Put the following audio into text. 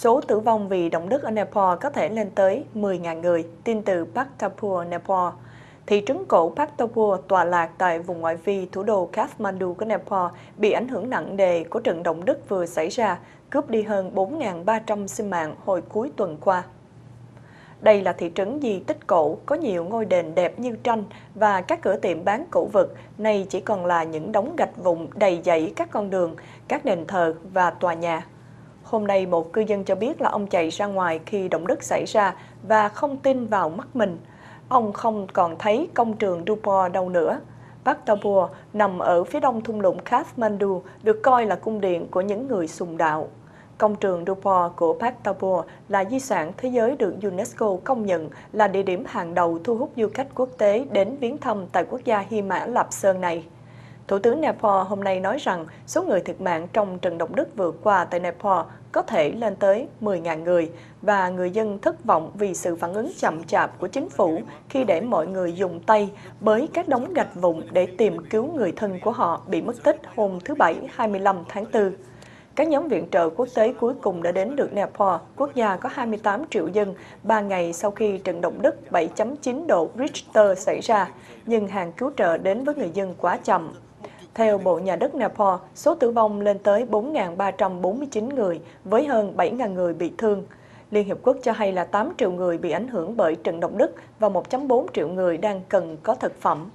Số tử vong vì động đất ở Nepal có thể lên tới 10.000 người, tin từ Paktapur, Nepal. Thị trấn cổ Paktapur tọa lạc tại vùng ngoại vi thủ đô Kathmandu của Nepal bị ảnh hưởng nặng nề của trận động đất vừa xảy ra, cướp đi hơn 4.300 sinh mạng hồi cuối tuần qua. Đây là thị trấn di tích cổ, có nhiều ngôi đền đẹp như tranh và các cửa tiệm bán cổ vật, nay chỉ còn là những đống gạch vụn đầy dẫy các con đường, các đền thờ và tòa nhà. Hôm nay một cư dân cho biết là ông chạy ra ngoài khi động đất xảy ra và không tin vào mắt mình. Ông không còn thấy công trường Dupont đâu nữa. Bhaktapur nằm ở phía đông thung lũng Kathmandu, được coi là cung điện của những người sùng đạo. Công trường Dupont của Bhaktapur là di sản thế giới được UNESCO công nhận là địa điểm hàng đầu thu hút du khách quốc tế đến viếng thăm tại quốc gia Hy Mã Lạp Sơn này. Thủ tướng Nepal hôm nay nói rằng số người thiệt mạng trong trận động đất vừa qua tại Nepal có thể lên tới 10.000 người và người dân thất vọng vì sự phản ứng chậm chạp của chính phủ khi để mọi người dùng tay bới các đống gạch vụn để tìm cứu người thân của họ bị mất tích hôm thứ Bảy 25 tháng 4. Các nhóm viện trợ quốc tế cuối cùng đã đến được Nepal, quốc gia có 28 triệu dân, 3 ngày sau khi trận động đất 7.9 độ Richter xảy ra, nhưng hàng cứu trợ đến với người dân quá chậm. Theo Bộ Nhà đất Nepal, số tử vong lên tới 4.349 người, với hơn 7.000 người bị thương. Liên Hiệp Quốc cho hay là 8 triệu người bị ảnh hưởng bởi trận động đất và 1.4 triệu người đang cần có thực phẩm.